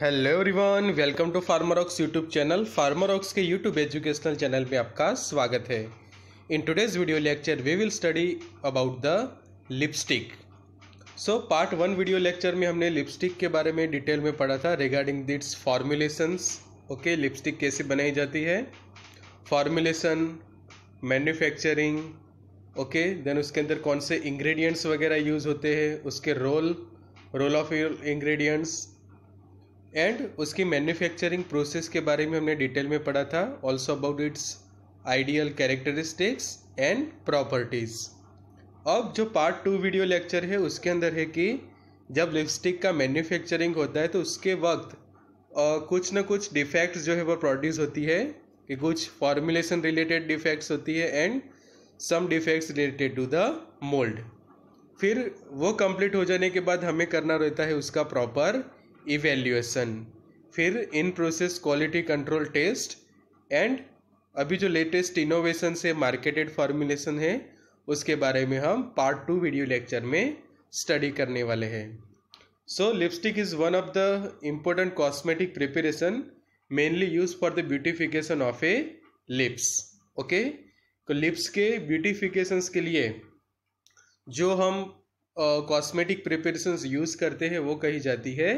Hello everyone welcome to Pharmrocks YouTube channel Pharmrocks के YouTube educational channel में आपका स्वागत है in today's video lecture we will study about the lipstick so part one video lecture में हमने lipstick के बारे में डिटेल में पढ़ा था regarding its formulations okay lipstick कैसे बनाई जाती है फॉर्मुलेशन मैन्युफैक्चरिंग ओके देन उसके अंदर कौन से इंग्रेडिएंट्स वगैरह यूज़ होते हैं उसके role role of ingredients and उसकी मैन्युफैक्चरिंग प्रोसेस के बारे में हमने डिटेल में पढ़ा था also about its ideal characteristics and properties अब जो पार्ट टू वीडियो लेक्चर है उसके अंदर है कि जब लिपस्टिक का मैन्युफैक्चरिंग होता है तो उसके वक्त आ, कुछ ना कुछ डिफेक्ट्स जो है वो प्रोड्यूस होती है कि कुछ फॉर्मुलेशन रिलेटेड डिफेक्ट्स होती है and some defects related to the mould फिर वो कंप्लीट हो जाने के बाद हमें करना रहता है उसका प्रॉपर इवेल्यूएसन फिर in process quality control test and अभी जो लेटेस्ट इनोवेशन से मार्केटेड फॉर्मुलेशन है उसके बारे में हम पार्ट टू वीडियो लेक्चर में स्टडी करने वाले हैं so lipstick is one of the important cosmetic preparation mainly use for the beautification of a lips okay तो लिप्स के ब्यूटिफिकेशन के लिए जो हम कॉस्मेटिक प्रिपरेशन यूज़ करते हैं वो कही जाती है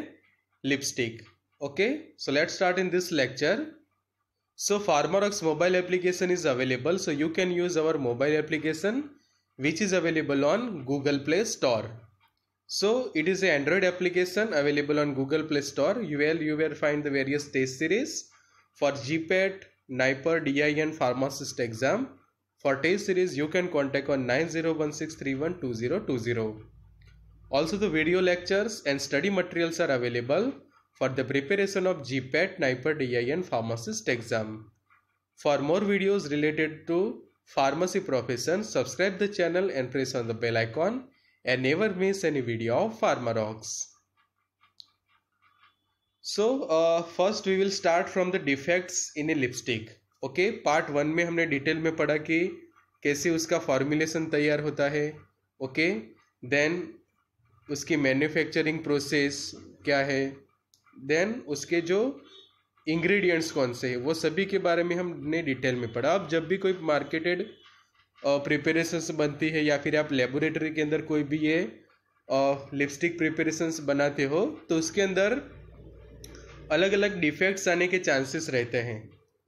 lipstick okay so let's start in this lecture so farmerox mobile application is available so you can use our mobile application which is available on google play store so it is an android application available on google play store you will you will find the various test series for gpet niper di and pharmacist exam for test series you can contact on 9016312020 Also, the video lectures and study materials are available for the preparation of GPAT, NIPER, DI pharmacist exam. For more videos related to pharmacy profession, subscribe the channel and press on the bell icon and never miss any video of PharmaRox. So, uh, first we will start from the defects in a lipstick. Okay, part 1 में हमने detail में पढ़ा कि कैसे उसका formulation तैयार होता है ओके देन उसकी मैन्युफैक्चरिंग प्रोसेस क्या है देन उसके जो इंग्रेडिएंट्स कौन से हैं वो सभी के बारे में हमने डिटेल में पढ़ा अब जब भी कोई मार्केटेड प्रिपरेशंस बनती है या फिर आप लेबोरेटरी के अंदर कोई भी ये लिपस्टिक प्रिपरेशंस बनाते हो तो उसके अंदर अलग अलग डिफेक्ट्स आने के चांसेस रहते हैं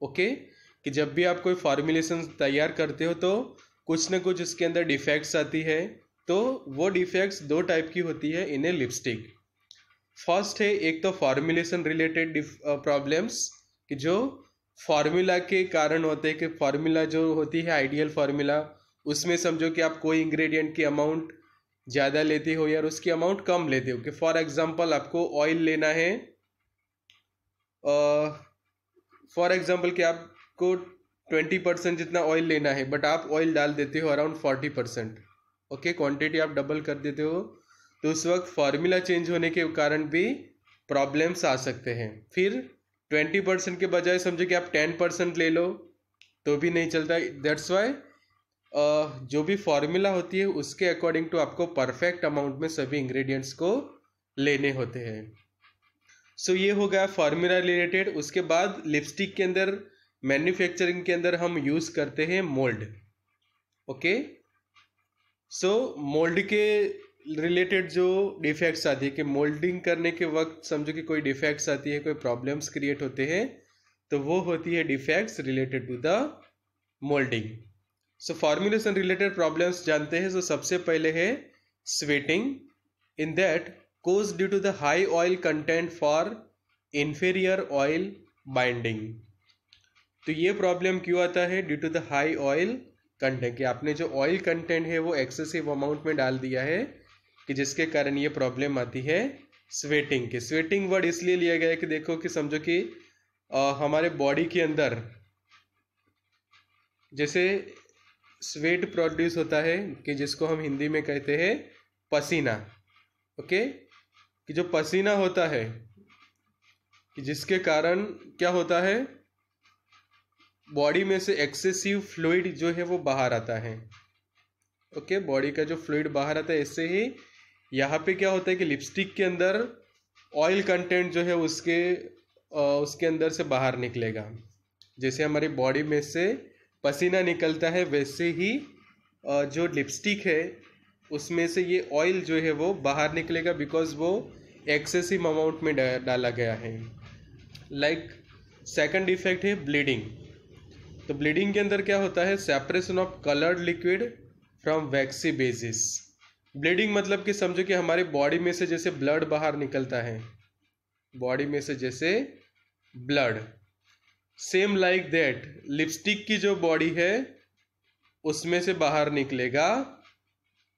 ओके कि जब भी आप कोई फार्मूलेशन तैयार करते हो तो कुछ ना कुछ उसके अंदर डिफेक्ट्स आती है तो वो डिफेक्ट्स दो टाइप की होती है इन ए लिपस्टिक फर्स्ट है एक तो फॉर्मुलेशन रिलेटेड प्रॉब्लम्स कि जो फार्मूला के कारण होते हैं कि फार्मूला जो होती है आइडियल फार्मूला उसमें समझो कि आप कोई इंग्रेडिएंट की अमाउंट ज़्यादा लेते हो या उसकी अमाउंट कम लेते हो कि फॉर एग्जांपल आपको ऑयल लेना है फॉर एग्जांपल कि आपको ट्वेंटी परसेंट जितना ऑयल लेना है बट आप ऑयल डाल देते हो around forty percent okay quantity आप डबल कर देते हो तो उस वक्त फार्मूला चेंज होने के कारण भी प्रॉब्लम्स आ सकते हैं फिर ट्वेंटी परसेंट के बजाय समझो कि आप टेन परसेंट ले लो तो भी नहीं चलता दैट्स वाई जो भी फार्मूला होती है उसके अकॉर्डिंग टू आपको परफेक्ट अमाउंट में सभी इंग्रेडिएंट्स को लेने होते हैं सो so, ये हो गया फार्मूला रिलेटेड उसके बाद लिपस्टिक के अंदर मैन्युफैक्चरिंग के अंदर हम यूज़ करते हैं mould okay okay? So so, mould के रिलेटेड जो डिफेक्ट्स आती है कि मोल्डिंग करने के वक्त समझो कि कोई डिफेक्ट्स आती है कोई प्रॉब्लम्स क्रिएट होते हैं तो वो होती है defects related to the moulding so formulation related problems जानते हैं सो so, सबसे पहले है sweating in that cause due to the high oil content for inferior oil binding तो ये प्रॉब्लम क्यों आता है due to the high oil content कि आपने जो ऑयल कंटेंट है वो एक्सेसिव अमाउंट में डाल दिया है कि जिसके कारण ये प्रॉब्लम आती है स्वेटिंग की स्वेटिंग वर्ड इसलिए लिया गया है कि देखो कि समझो कि आ, हमारे बॉडी के अंदर जैसे स्वेट प्रोड्यूस होता है कि जिसको हम हिंदी में कहते हैं पसीना ओके कि जो पसीना होता है कि जिसके कारण क्या होता है बॉडी में से एक्सेसिव फ्लूड जो है वो बाहर आता है ओके okay, बॉडी का जो फ्लूड बाहर आता है इससे ही यहाँ पे क्या होता है कि लिपस्टिक के अंदर ऑयल कंटेंट जो है उसके उसके अंदर से बाहर निकलेगा जैसे हमारी बॉडी में से पसीना निकलता है वैसे ही जो लिपस्टिक है उसमें से ये ऑयल जो है वो बाहर निकलेगा बिकॉज वो एक्सेसिव अमाउंट में डाला गया है लाइक सेकंड इफेक्ट है ब्लीडिंग तो ब्लीडिंग के अंदर क्या होता है separation of coloured liquid from waxy basis bleeding मतलब कि समझो कि हमारे बॉडी में से जैसे ब्लड बाहर निकलता है बॉडी में से जैसे blood same like that lipstick की जो बॉडी है उसमें से बाहर निकलेगा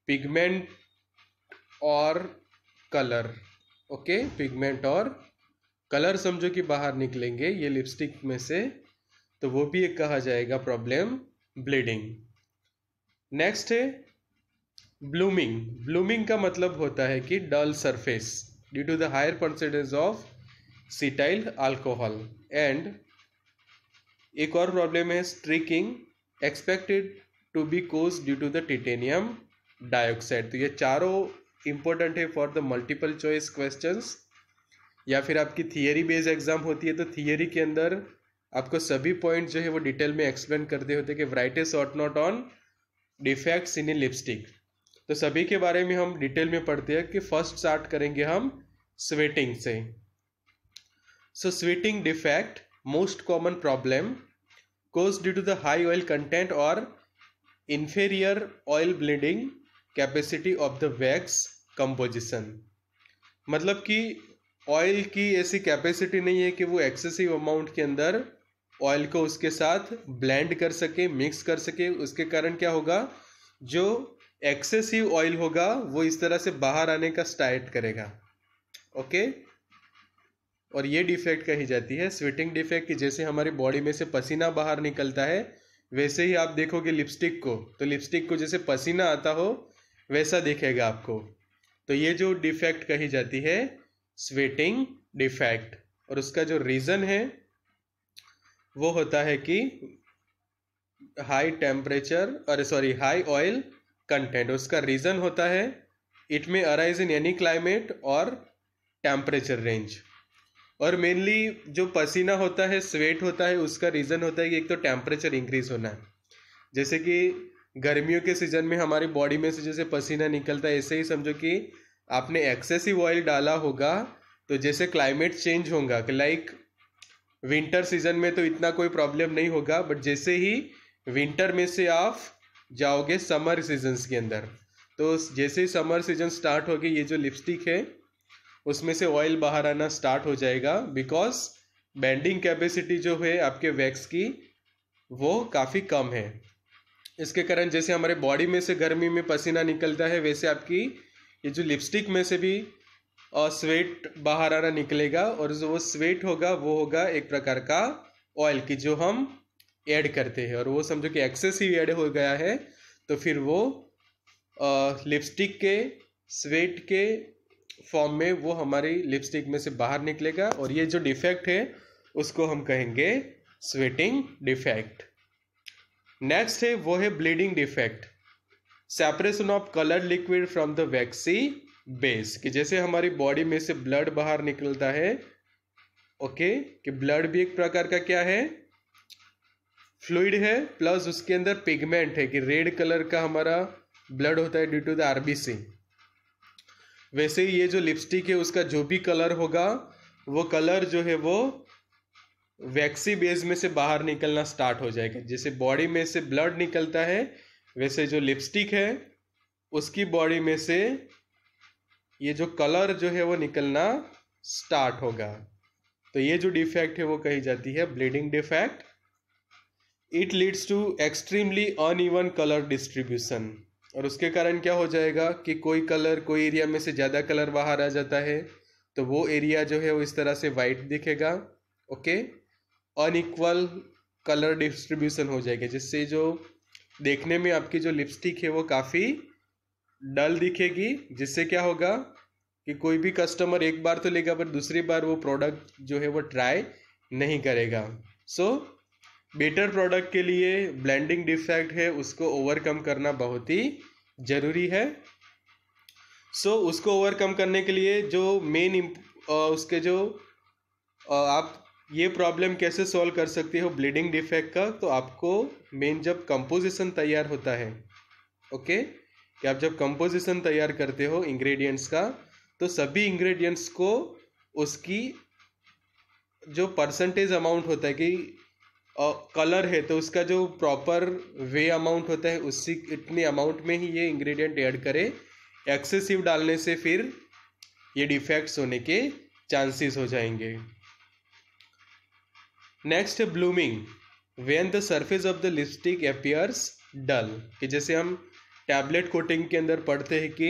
पिगमेंट और कलर ओके पिगमेंट और कलर समझो कि बाहर निकलेंगे ये लिपस्टिक में से तो वो भी एक कहा जाएगा प्रॉब्लम ब्लीडिंग नेक्स्ट है ब्लूमिंग ब्लूमिंग का मतलब होता है कि dull surface due to the higher percentage of cetyl alcohol and एक और प्रॉब्लम है streaking expected to be cause due to the titanium dioxide तो ये चारों इंपॉर्टेंट है for the multiple choice questions या फिर आपकी थियरी बेस्ड एग्जाम होती है तो थियरी के अंदर आपको सभी पॉइंट जो है वो डिटेल में एक्सप्लेन कर दिए होते कि varieties ought not on defects in a lipstick तो सभी के बारे में हम डिटेल में पढ़ते हैं कि फर्स्ट स्टार्ट करेंगे हम स्वेटिंग से so sweating defect most common problem cause due to the high oil content और inferior oil bleeding capacity of the wax composition मतलब कि ऑयल की ऐसी कैपेसिटी नहीं है कि वो एक्सेसिव अमाउंट के अंदर ऑयल को उसके साथ ब्लेंड कर सके मिक्स कर सके उसके कारण क्या होगा जो एक्सेसिव ऑयल होगा वो इस तरह से बाहर आने का स्टार्ट करेगा ओके और ये डिफेक्ट कही जाती है स्वेटिंग डिफेक्ट कि जैसे हमारी बॉडी में से पसीना बाहर निकलता है वैसे ही आप देखोगे लिपस्टिक को तो लिपस्टिक को जैसे पसीना आता हो वैसा दिखेगा आपको तो ये जो डिफेक्ट कही जाती है स्वेटिंग डिफेक्ट और उसका जो रीज़न है वो होता है कि हाई टेम्परेचर और सॉरी हाई ऑयल कंटेंट उसका रीज़न होता है it may arise in any climate और टेम्परेचर रेंज और मेनली जो पसीना होता है स्वेट होता है उसका रीज़न होता है कि एक तो टेम्परेचर इंक्रीज होना है जैसे कि गर्मियों के सीज़न में हमारी बॉडी में से जैसे पसीना निकलता है ऐसे ही समझो कि आपने एक्सेसिव ऑयल डाला होगा तो जैसे क्लाइमेट चेंज होगा लाइक विंटर सीजन में तो इतना कोई प्रॉब्लम नहीं होगा बट जैसे ही विंटर में से आप जाओगे समर सीजन्स के अंदर तो जैसे ही समर सीजन स्टार्ट होगी ये जो लिपस्टिक है उसमें से ऑयल बाहर आना स्टार्ट हो जाएगा बिकॉज बैंडिंग कैपेसिटी जो है आपके वैक्स की वो काफ़ी कम है इसके कारण जैसे हमारे बॉडी में से गर्मी में पसीना निकलता है वैसे आपकी ये जो लिपस्टिक में से भी और स्वेट बाहर आना निकलेगा और जो वो स्वेट होगा वो होगा एक प्रकार का ऑयल की जो हम ऐड करते हैं और वो समझो कि एक्सेस ही ऐड हो गया है तो फिर वो लिपस्टिक के स्वेट के फॉर्म में वो हमारी लिपस्टिक में से बाहर निकलेगा और ये जो डिफेक्ट है उसको हम कहेंगे स्वेटिंग डिफेक्ट नेक्स्ट है वो है bleeding defect separation of colour liquid from the waxy base कि जैसे हमारी बॉडी में से ब्लड बाहर निकलता है ओके कि ब्लड भी एक प्रकार का क्या है फ्लूड है प्लस उसके अंदर पिगमेंट है कि रेड कलर का हमारा ब्लड होता है ड्यू टू द आरबीसी वैसे ही ये जो लिपस्टिक है उसका जो भी कलर होगा वो कलर जो है वो वैक्सी बेस में से बाहर निकलना स्टार्ट हो जाएगा जैसे बॉडी में से ब्लड निकलता है वैसे जो लिपस्टिक है उसकी बॉडी में से ये जो कलर जो है वो निकलना स्टार्ट होगा तो ये जो डिफेक्ट है वो कही जाती है bleeding defect it leads to extremely uneven colour distribution और उसके कारण क्या हो जाएगा कि कोई कलर कोई एरिया में से ज़्यादा कलर बाहर आ जाता है तो वो एरिया जो है वो इस तरह से वाइट दिखेगा ओके अनइक्वल कलर डिस्ट्रीब्यूशन हो जाएगा जिससे जो देखने में आपकी जो लिपस्टिक है वो काफ़ी डल दिखेगी जिससे क्या होगा कि कोई भी कस्टमर एक बार तो लेगा पर दूसरी बार वो प्रोडक्ट जो है वो ट्राई नहीं करेगा सो बेटर प्रोडक्ट के लिए ब्लेंडिंग डिफेक्ट है उसको ओवरकम करना बहुत ही ज़रूरी है सो so, उसको ओवरकम करने के लिए जो मेन उसके जो आप ये प्रॉब्लम कैसे सॉल्व कर सकते हो ब्लीडिंग डिफेक्ट का तो आपको मेन जब कंपोजिशन तैयार होता है ओके okay? कि आप जब कंपोजिशन तैयार करते हो इंग्रेडिएंट्स का तो सभी इंग्रेडिएंट्स को उसकी जो परसेंटेज अमाउंट होता है कि कलर है तो उसका जो प्रॉपर वे अमाउंट होता है उसी इतने अमाउंट में ही ये इंग्रेडिएंट ऐड करें एक्सेसिव डालने से फिर ये डिफेक्ट्स होने के चांसेस हो जाएंगे नेक्स्ट है blooming when the surface of the lipstick appears dull कि जैसे हम टैबलेट कोटिंग के अंदर पढ़ते हैं कि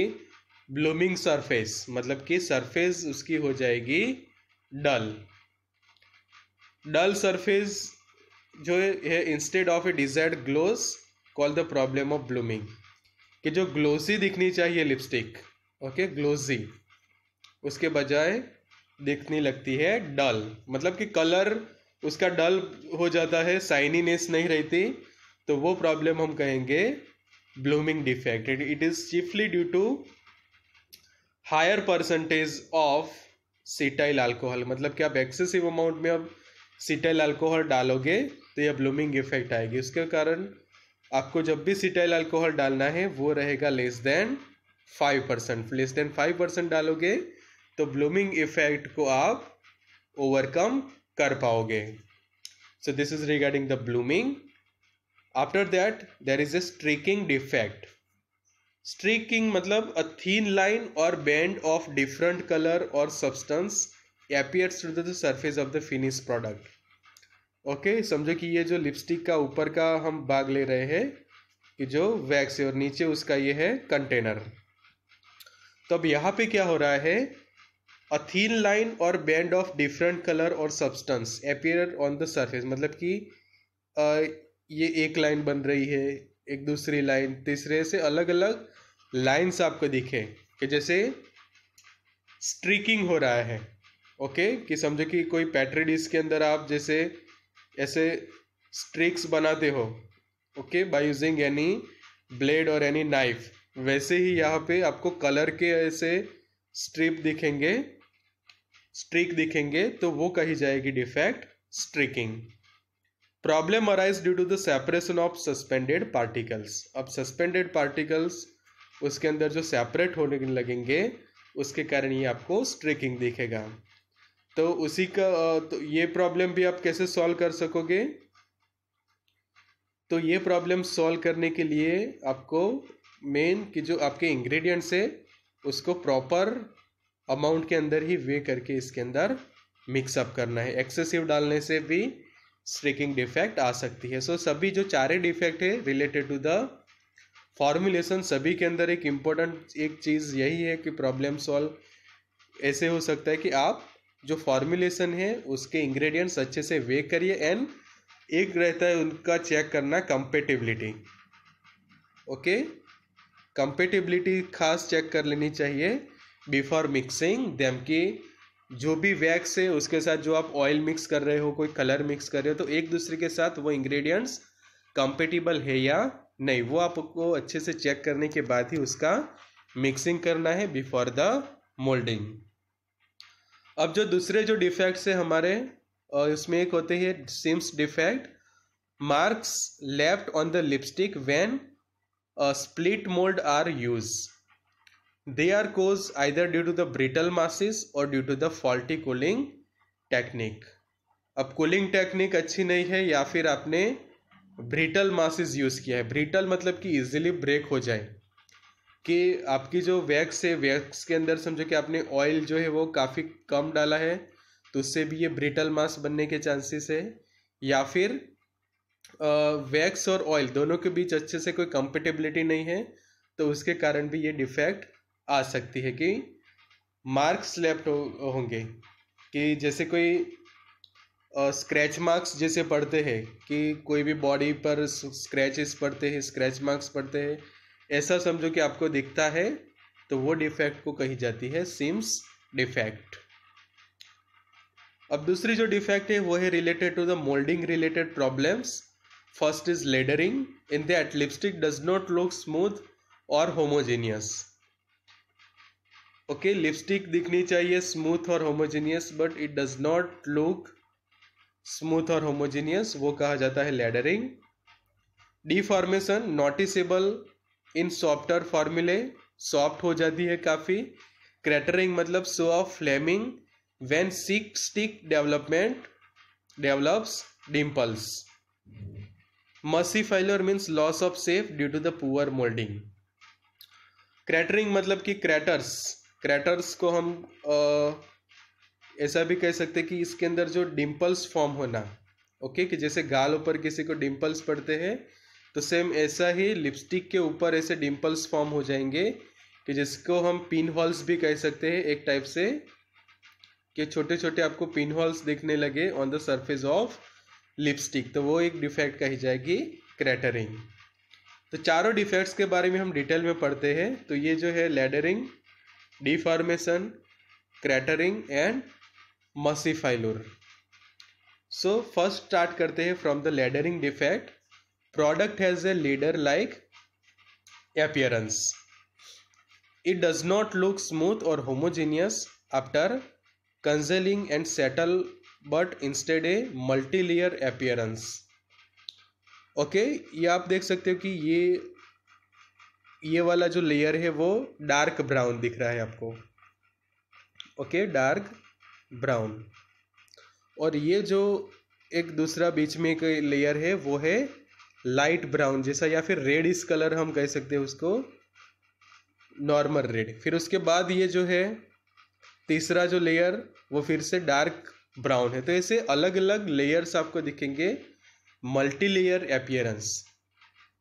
ब्लूमिंग सरफेस मतलब कि सरफेस उसकी हो जाएगी डल डल सरफेस जो है instead of a desired gloss call the problem of blooming कि जो ग्लोसी दिखनी चाहिए लिपस्टिक ओके ग्लोसी उसके बजाय दिखनी लगती है डल मतलब कि कलर उसका डल हो जाता है साइनीनेस नहीं रहती तो वो प्रॉब्लम हम कहेंगे blooming defect it is chiefly due to higher percentage of cetyl alcohol मतलब कि आप एक्सेसिव अमाउंट में अब सीटाइल अल्कोहल डालोगे तो यह ब्लूमिंग इफेक्ट आएगी उसके कारण आपको जब भी सीटाइल अल्कोहल डालना है वो रहेगा less than five percent less than five percent डालोगे तो ब्लूमिंग इफेक्ट को आप ओवरकम कर पाओगे so this is regarding the blooming after that there is a streaking defect streaking मतलब अ थीन लाइन और बैंड ऑफ डिफरेंट कलर और substance appears to the surface of the finish product okay समझो कि ये जो lipstick का ऊपर का हम भाग ले रहे हैं कि जो वैक्स है और नीचे उसका ये है कंटेनर तो अब यहाँ पे क्या हो रहा है अ थीन लाइन और बैंड ऑफ डिफरेंट कलर और substance appear on the surface मतलब कि ये एक लाइन बन रही है एक दूसरी लाइन तीसरे से अलग अलग लाइन्स आपको दिखे कि जैसे स्ट्रिकिंग हो रहा है ओके कि समझो कि कोई पैट्रीडिस के अंदर आप जैसे ऐसे स्ट्रिक्स बनाते हो okay by using any blade और एनी नाइफ वैसे ही यहाँ पे आपको कलर के ऐसे स्ट्रिप दिखेंगे स्ट्रिक दिखेंगे तो वो कही जाएगी defect streaking problem arise due to the separation of suspended particles अब सस्पेंडेड पार्टिकल्स उसके अंदर जो सेपरेट होने लगेंगे उसके कारण ये आपको स्ट्रिकिंग दिखेगा तो उसी का तो ये प्रॉब्लम भी आप कैसे सॉल्व कर सकोगे तो ये प्रॉब्लम सॉल्व करने के लिए आपको मेन कि जो आपके इंग्रेडिएंट्स है उसको प्रॉपर अमाउंट के अंदर ही वे करके इसके अंदर मिक्सअप करना है एक्सेसिव डालने से भी स्ट्रिकिंग डिफेक्ट आ सकती है सो so, सभी जो चारे डिफेक्ट है रिलेटेड टू द फॉर्मुलेशन सभी के अंदर एक इम्पोर्टेंट एक चीज़ यही है कि प्रॉब्लम सॉल्व ऐसे हो सकता है कि आप जो फॉर्मुलेशन है उसके इंग्रेडिएंट्स अच्छे से वे करिए एंड एक रहता है उनका चेक करना कंपेटिबिलिटी ओके कंपेटिबिलिटी खास चेक कर लेनी चाहिए बिफोर मिक्सिंग देम की जो भी वैक्स है उसके साथ जो आप ऑयल मिक्स कर रहे हो कोई कलर मिक्स कर रहे हो तो एक दूसरे के साथ वो इंग्रेडिएंट्स कंपेटिबल है या नहीं वो आपको अच्छे से चेक करने के बाद ही उसका मिक्सिंग करना है बिफोर द मोल्डिंग अब जो दूसरे जो डिफेक्ट्स है हमारे उसमें एक होते हैं seams defect marks left on the lipstick when split mould are use They are caused either due to the brittle masses or due to the faulty cooling technique. अब कूलिंग टेक्निक अच्छी नहीं है या फिर आपने ब्रिटल मासिस यूज़ किया है brittle मतलब कि इजिली ब्रेक हो जाए कि आपकी जो वैक्स है वैक्स के अंदर समझो कि आपने ऑयल जो है वो काफ़ी कम डाला है तो उससे भी ये ब्रिटल मास बनने के चांसेस है या फिर वैक्स और ऑयल दोनों के बीच अच्छे से कोई कंपेटेबिलिटी नहीं है तो उसके कारण भी ये डिफेक्ट आ सकती है कि मार्क्स लेफ्ट हो, होंगे कि जैसे कोई स्क्रैच मार्क्स जैसे पड़ते हैं कि कोई भी बॉडी पर स्क्रैचेस पड़ते हैं स्क्रैच मार्क्स पड़ते हैं ऐसा समझो कि आपको दिखता है तो वो डिफेक्ट को कही जाती है सिम्स डिफेक्ट अब दूसरी जो डिफेक्ट है वो है related to the moulding related problems first is laddering in that lipstick does not look smooth और होमोजेनियस ओके लिपस्टिक दिखनी चाहिए स्मूथ और homogeneous but it does not look smooth और होमोजेनियस वो कहा जाता है laddering deformation noticeable in softer formulae soft हो जाती है काफ़ी क्रेटरिंग मतलब so of flaming when sick stick development develops dimples mushy failure means loss of safe due to the poor moulding cratering मतलब कि क्रैटर्स क्रेटर्स को हम ऐसा भी कह सकते हैं कि इसके अंदर जो डिम्पल्स फॉर्म होना ओके कि जैसे गाल ऊपर किसी को डिम्पल्स पड़ते हैं तो सेम ऐसा ही लिपस्टिक के ऊपर ऐसे डिम्पल्स फॉर्म हो जाएंगे कि जिसको हम पिन हॉल्स भी कह सकते हैं एक टाइप से कि छोटे छोटे आपको पिन हॉल्स दिखने लगे on the surface of lipstick तो वो एक डिफेक्ट कही जाएगी क्रेटरिंग तो चारों डिफेक्ट्स के बारे में हम डिटेल में पढ़ते हैं तो ये जो है laddering deformation cratering and mushy failure so first start करते हैं from the laddering defect product has a ladder like appearance it does not look smooth or homogeneous after congealing and settle but instead a multi-layer appearance okay okay, ये आप देख सकते हो कि ये ये वाला जो लेयर है वो डार्क ब्राउन दिख रहा है आपको ओके डार्क ब्राउन और ये जो एक दूसरा बीच में एक लेयर है वो है लाइट ब्राउन जैसा या फिर रेड इस कलर हम कह सकते हैं उसको नॉर्मल रेड फिर उसके बाद ये जो है तीसरा जो लेयर वो फिर से डार्क ब्राउन है तो ऐसे अलग अलग लेयर्स आपको दिखेंगे मल्टी लेयर अपियरेंस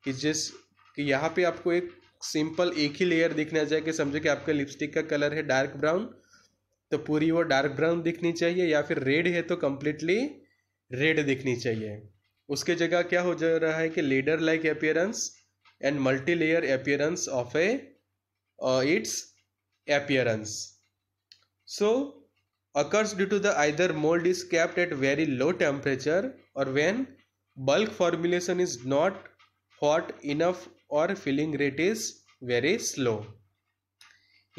कि जिस कि यहाँ पे आपको एक सिंपल एक ही लेयर दिखना चाहिए कि समझो कि आपका लिपस्टिक का कलर है डार्क ब्राउन तो पूरी वो डार्क ब्राउन दिखनी चाहिए या फिर रेड है तो कम्प्लीटली रेड दिखनी चाहिए उसके जगह क्या हो जा रहा है कि ladder like appearance and multi layer appearance of a its appearance so occurs due to the either mould is kept at very low temperature और when bulk formulation is not hot enough और filling rate is very slow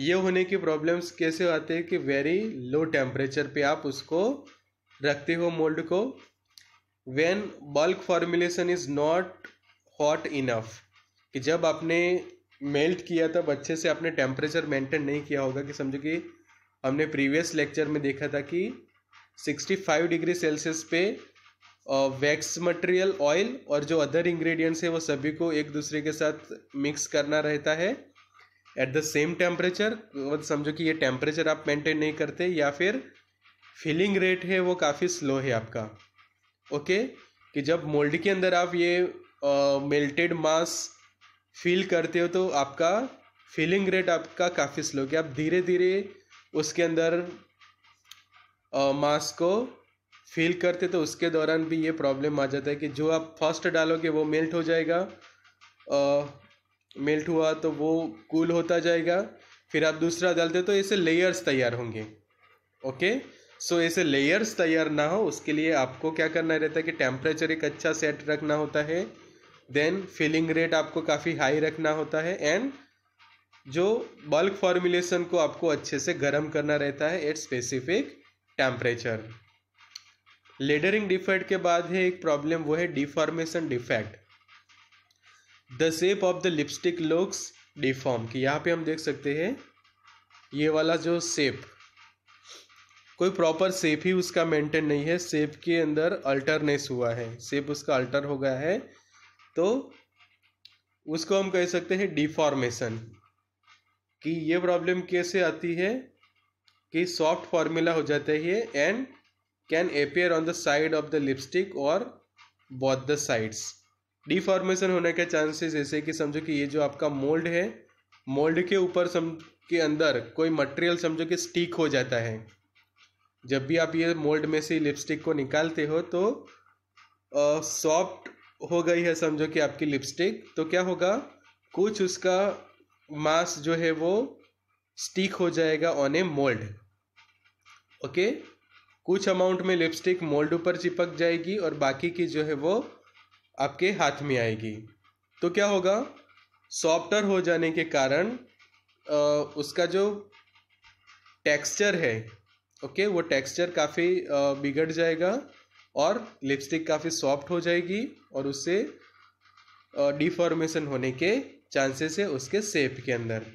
ये होने की problems कैसे आते हैं कि very low temperature पे आप उसको रखते हो मोल्ड को when bulk formulation is not hot enough कि जब आपने मेल्ट किया तब अच्छे से आपने टेम्परेचर मेंटेन नहीं किया होगा कि समझो कि हमने प्रीवियस लेक्चर में देखा था कि 65 डिग्री सेल्सियस पे वैक्स मटेरियल ऑयल और जो अदर इंग्रेडिएंट्स है वो सभी को एक दूसरे के साथ मिक्स करना रहता है एट द सेम टेम्परेचर समझो कि ये टेम्परेचर आप मेंटेन नहीं करते या फिर फिलिंग रेट है वो काफ़ी स्लो है आपका ओके okay? कि जब मोल्ड के अंदर आप ये मेल्टेड मास फील करते हो तो आपका फीलिंग रेट आपका काफ़ी स्लो कि आप धीरे धीरे उसके अंदर मास को फील करते तो उसके दौरान भी ये प्रॉब्लम आ जाता है कि जो आप फर्स्ट डालोगे वो मेल्ट हो जाएगा आ, मेल्ट हुआ तो वो कूल होता जाएगा फिर आप दूसरा डालते तो ऐसे लेयर्स तैयार होंगे ओके सो ऐसे लेयर्स तैयार ना हो उसके लिए आपको क्या करना रहता है कि टेम्परेचर एक अच्छा सेट रखना होता है देन फिलिंग रेट आपको काफ़ी हाई रखना होता है एंड जो बल्क फॉर्मुलेशन को आपको अच्छे से गर्म करना रहता है at specific temperature laddering defect के बाद है एक प्रॉब्लम वो है deformation defect the shape of the lipstick looks deform कि यहाँ पे हम देख सकते हैं ये वाला जो सेप कोई प्रॉपर सेप ही उसका मेंटेन नहीं है सेप के अंदर अल्टरनेस हुआ है सेप उसका अल्टर हो गया है तो उसको हम कह सकते हैं डिफॉर्मेशन कि ये प्रॉब्लम कैसे आती है कि सॉफ्ट फॉर्मूला हो जाता है and can appear on the side of the lipstick और बॉथ द साइड्स डिफॉर्मेशन होने के चांसेस जैसे कि समझो कि ये जो आपका मोल्ड है मोल्ड के ऊपर सम के अंदर कोई मटेरियल समझो कि स्टिक हो जाता है जब भी आप ये मोल्ड में से लिपस्टिक को निकालते हो तो सॉफ्ट हो गई है समझो कि आपकी लिपस्टिक तो क्या होगा कुछ उसका मास जो है वो स्टिक हो जाएगा ऑन ए मोल्ड ओके कुछ अमाउंट में लिपस्टिक मोल्ड ऊपर चिपक जाएगी और बाकी की जो है वो आपके हाथ में आएगी तो क्या होगा सॉफ्टर हो जाने के कारण आ, उसका जो टेक्सचर है ओके वो टेक्सचर काफ़ी बिगड़ जाएगा और लिपस्टिक काफ़ी सॉफ्ट हो जाएगी और उससे डिफॉर्मेशन होने के चांसेस है उसके सेप के अंदर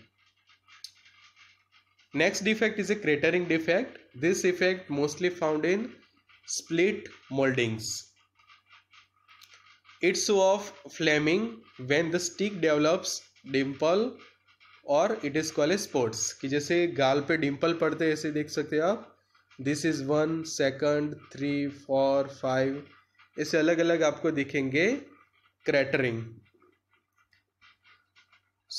Next defect is a cratering defect. This effect mostly found in split moldings. It's of flaming when the stick develops dimple और it is call a spots कि जैसे गाल पे डिम्पल पड़ते हैं ऐसे देख सकते हैं आप this is one second three four five ऐसे अलग अलग आपको दिखेंगे cratering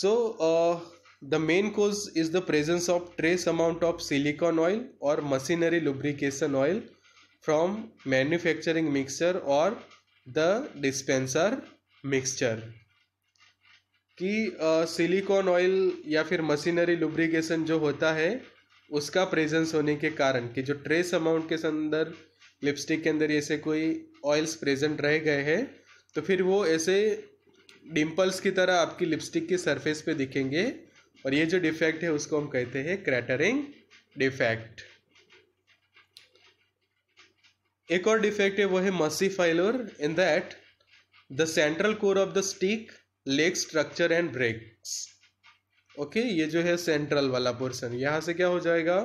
so so, uh, the main cause is the presence of trace amount of silicone oil और machinery lubrication oil from manufacturing mixture और द डिस्पेंसर मिक्सचर कि silicone uh, oil या फिर मशीनरी लुब्रिकेशन जो होता है उसका प्रेजेंस होने के कारण कि जो ट्रेस अमाउंट के अंदर लिपस्टिक के अंदर ऐसे कोई ऑयल्स प्रेजेंट रह गए हैं तो फिर वो ऐसे डिम्पल्स की तरह आपकी लिपस्टिक की सरफेस पे दिखेंगे और ये जो डिफेक्ट है उसको हम कहते हैं क्रैटरिंग डिफेक्ट एक और डिफेक्ट है वो है mushy failure in that the central core of the stick leg structure and breaks okay ये जो है सेंट्रल वाला पोर्सन यहां से क्या हो जाएगा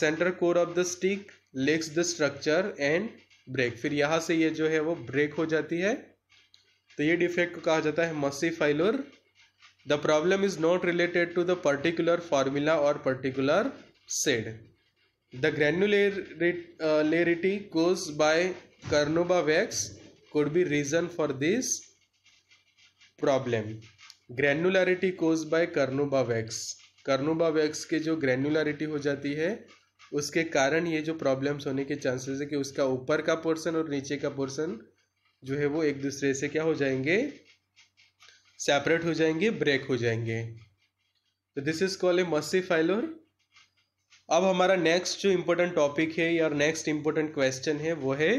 central core of the stick legs the structure and break फिर यहां से ये जो है वो ब्रेक हो जाती है तो ये डिफेक्ट को कहा जाता है mushy failure the problem is not related to the particular formula और particular shade the granularity goes by carnauba wax could be reason for this problem granularity caused by carnauba wax carnauba wax के जो ग्रेन्युलरिटी हो जाती है उसके कारण ये जो प्रॉब्लम्स होने के चांसेस है कि उसका ऊपर का पोर्सन और नीचे का पोर्सन जो है वो एक दूसरे से क्या हो जाएंगे सेपरेट हो जाएंगे ब्रेक हो जाएंगे तो this is call a mushy failure अब हमारा नेक्स्ट जो इम्पोर्टेंट टॉपिक है या नेक्स्ट इम्पोर्टेंट क्वेश्चन है वो है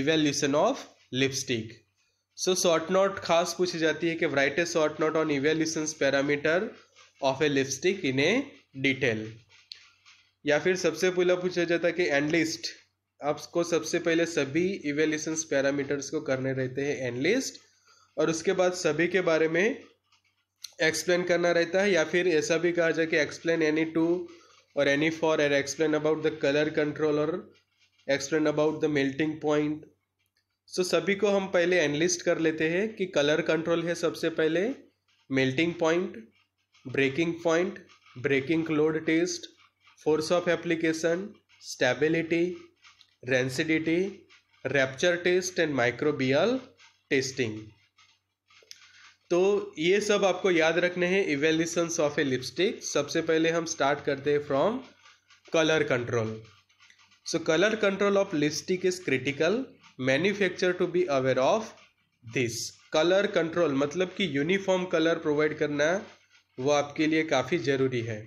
evaluation of lipstick so short note खास पूछी जाती है कि write a short note on evaluation parameter of a lipstick in a detail या फिर सबसे पहला पूछा जाता है कि एनलिस्ट आपको सबसे पहले सभी इवेल्यूशन पैरामीटर्स को करने रहते हैं एनलिस्ट और उसके बाद सभी के बारे में एक्सप्लेन करना रहता है या फिर ऐसा भी कहा जाए कि एक्सप्लेन एनी टू और any four uh explain about the colour control और explain about the melting point so सभी को हम पहले एनलिस्ट कर लेते हैं कि कलर कंट्रोल है सबसे पहले melting point breaking point breaking cold test force of application stability rancidity rupture test and microbial testing तो ये सब आपको याद रखने हैं इवेल्यूशंस ऑफ ए लिपस्टिक सबसे पहले हम स्टार्ट करते हैं from colour control so colour control of lipstick is critical manufacture to be aware of this colour control मतलब कि यूनिफॉर्म कलर प्रोवाइड करना वो आपके लिए काफ़ी ज़रूरी है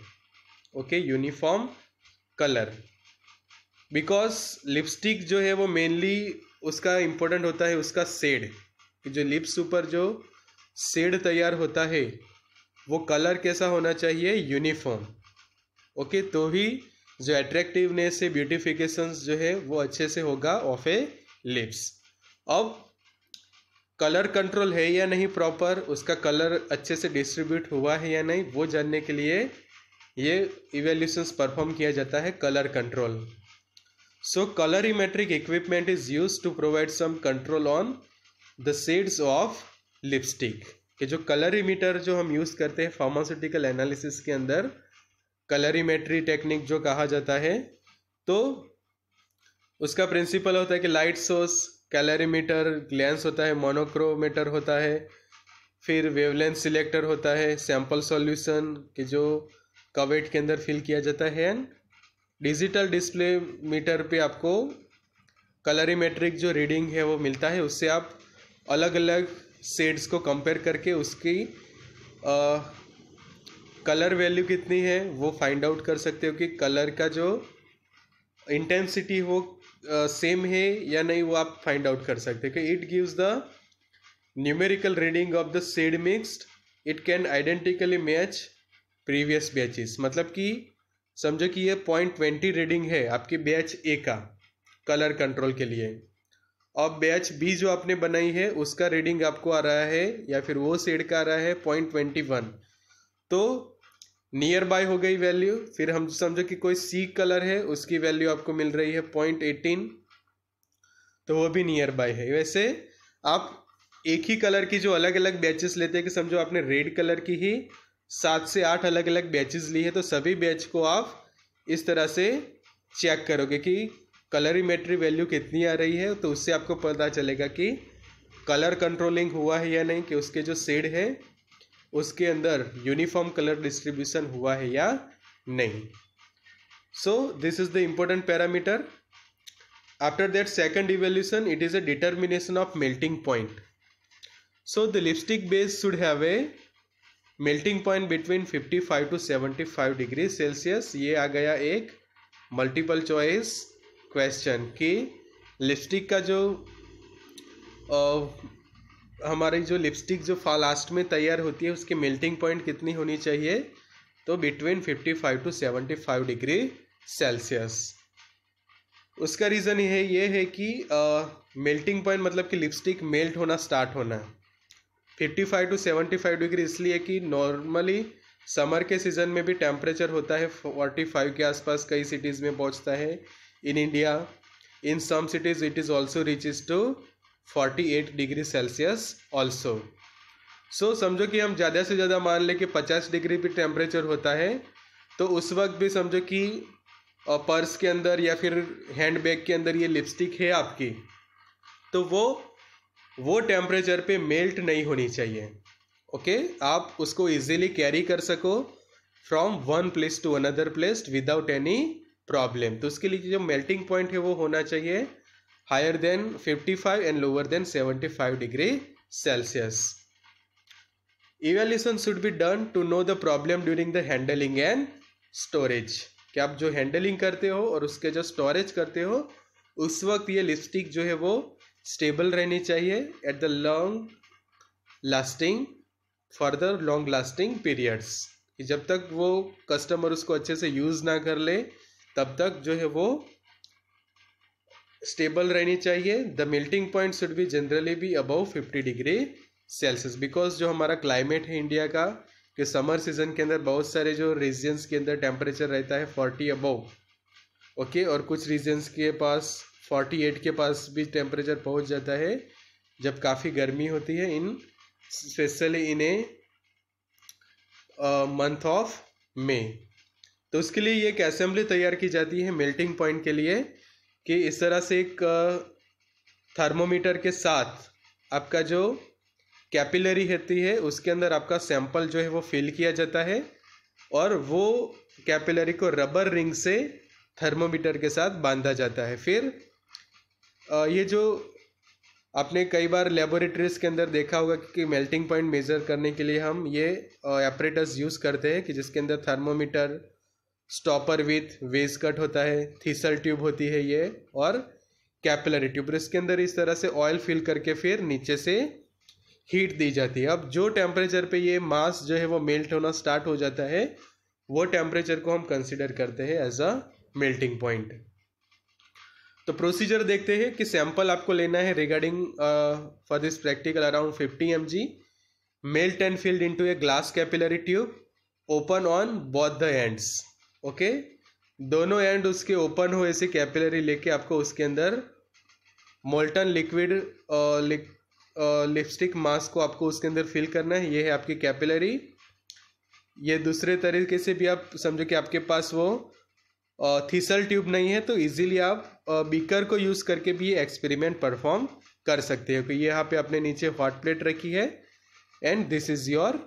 okay uniform colour because lipstick जो है वो मेनली उसका इम्पोर्टेंट होता है उसका सेड जो लिप्स ऊपर जो सेड तैयार होता है वो कलर कैसा होना चाहिए यूनिफॉर्म ओके तो ही जो एट्रैक्टिवनेस है ब्यूटिफिकेशन जो है वो अच्छे से होगा ऑफ ए लिप्स अब कलर कंट्रोल है या नहीं प्रॉपर उसका कलर अच्छे से डिस्ट्रीब्यूट हुआ है या नहीं वो जानने के लिए ये इवेल्यूशंस परफॉर्म किया जाता है colour control so colorimetric equipment is use to provide some control on the shades of lipstick के जो कलरीमीटर जो हम यूज़ करते हैं फार्मास्यूटिकल एनालिसिस के अंदर कलरीमेट्री टेक्निक जो कहा जाता है तो उसका प्रिंसिपल होता है कि लाइट सोर्स कैलरीमीटर ग्लैंस होता है मोनोक्रोमीटर होता है फिर वेवलेंथ सिलेक्टर होता है सैंपल सॉल्यूशन के जो कवेट के अंदर फिल किया जाता है एंड डिजिटल डिस्प्ले मीटर पे आपको कलरीमेट्रिक जो रीडिंग है वो मिलता है उससे आप अलग अलग शेड्स को कंपेयर करके उसकी कलर वैल्यू कितनी है वो फाइंड आउट कर सकते हो कि कलर का जो इंटेंसिटी वो सेम है या नहीं वो आप फाइंड आउट कर सकते हो कि it gives the numerical reading of the shade mixed it can identically match previous batches मतलब कि समझो कि ये पॉइंट ट्वेंटी रीडिंग है आपके बैच ए का कलर कंट्रोल के लिए अब बैच बी जो आपने बनाई है उसका रीडिंग आपको आ रहा है या फिर वो सेड का आ रहा है पॉइंट ट्वेंटी वन तो नियर बाय हो गई वैल्यू फिर हम समझो कि कोई सी कलर है उसकी वैल्यू आपको मिल रही है पॉइंट एटीन तो वो भी नियर बाय है वैसे आप एक ही कलर की जो अलग अलग बैचेस लेते हैं कि समझो आपने रेड कलर की ही सात से आठ अलग अलग बैचेस ली है तो सभी बैच को आप इस तरह से चेक करोगे कि कलरीमेट्री वैल्यू कितनी आ रही है तो उससे आपको पता चलेगा कि कलर कंट्रोलिंग हुआ है या नहीं कि उसके जो सेड है उसके अंदर यूनिफॉर्म कलर डिस्ट्रीब्यूशन हुआ है या नहीं so this is the important parameter after that second evaluation it is a determination of melting point so the lipstick base should have a melting point between 55 to 75 degree Celsius ये आ गया एक multiple choice question कि lipstick का जो आ, uh, हमारी जो lipstick जो लास्ट में तैयार होती है उसकी मेल्टिंग पॉइंट कितनी होनी चाहिए तो बिटवीन 55 टू 75 डिग्री सेल्सियस उसका रीज़न ये है ये है कि मेल्टिंग uh, पॉइंट मतलब कि लिपस्टिक मेल्ट होना स्टार्ट होना fifty five to seventy five degree इसलिए कि नॉर्मली समर के सीज़न में भी टेम्परेचर होता है फोर्टी फाइव के आसपास कई सिटीज़ में पहुंचता है in India. In some cities, it is also reaches to 48 degree Celsius also so समझो कि हम ज़्यादा से ज़्यादा मान लें कि 50 डिग्री पे टेम्परेचर होता है तो उस वक्त भी समझो कि पर्स के अंदर या फिर हैंड बैग के अंदर ये लिपस्टिक है आपकी तो वो वो टेम्परेचर पे मेल्ट नहीं होनी चाहिए ओके आप उसको इजीली कैरी कर सको from one place to another place without any problem तो उसके लिए जो मेल्टिंग पॉइंट है वो होना चाहिए higher than 55 and lower than 75 degree Celsius evaluation should be done to know the problem during the handling and storage कि आप जो हैंडलिंग करते हो और उसके जो स्टोरेज करते हो उस वक्त ये लिपस्टिक जो है वो स्टेबल रहनी चाहिए at the long lasting further long lasting periods जब तक वो कस्टमर उसको अच्छे से यूज़ ना कर ले तब तक जो है वो स्टेबल रहनी चाहिए the melting point should be generally भी above fifty degree Celsius because जो हमारा क्लाइमेट है इंडिया का कि समर सीजन के अंदर बहुत सारे जो रीजन्स के अंदर टेम्परेचर रहता है फोर्टी अबव ओके और कुछ रीजन्स के पास फोर्टी एट के पास भी टेम्परेचर पहुंच जाता है जब काफ़ी गर्मी होती है in specially in a month of May तो उसके लिए ये एक असेंबली तैयार की जाती है मेल्टिंग पॉइंट के लिए कि इस तरह से एक थर्मोमीटर के साथ आपका जो कैपिलरी रहती है उसके अंदर आपका सैंपल जो है वो फिल किया जाता है और वो कैपिलरी को रबर रिंग से थर्मोमीटर के साथ बांधा जाता है फिर ये जो आपने कई बार लेबोरेटरीज के अंदर देखा होगा कि मेल्टिंग पॉइंट मेज़र करने के लिए हम ये ऑपरेटर्स यूज़ करते हैं कि जिसके अंदर thermometer stopper with vest cut होता है थीसल ट्यूब होती है ये और कैपिलरी ट्यूब इसके अंदर इस तरह से ऑयल फिल करके फिर नीचे से हीट दी जाती है अब जो टेम्परेचर पे ये मास जो है वो मेल्ट होना स्टार्ट हो जाता है वो टेम्परेचर को हम कंसिडर करते हैं एज अ मेल्टिंग पॉइंट तो प्रोसीजर देखते हैं कि सैंपल आपको लेना है regarding for this practical around fifty M G melt and filled into a glass capillary tube open on both the ends okay दोनों एंड उसके ओपन हो ऐसे कैपिलरी लेके आपको उसके अंदर मोल्टन लिक्विड लिपस्टिक मास्क को आपको उसके अंदर फिल करना है ये है आपकी कैपिलरी ये दूसरे तरीके से भी आप समझो कि आपके पास वो थीसल ट्यूब नहीं है तो इजीली आप बीकर को यूज़ करके भी एक्सपेरिमेंट परफॉर्म कर सकते हो कि यहाँ पे आपने नीचे हॉट प्लेट रखी है and this is your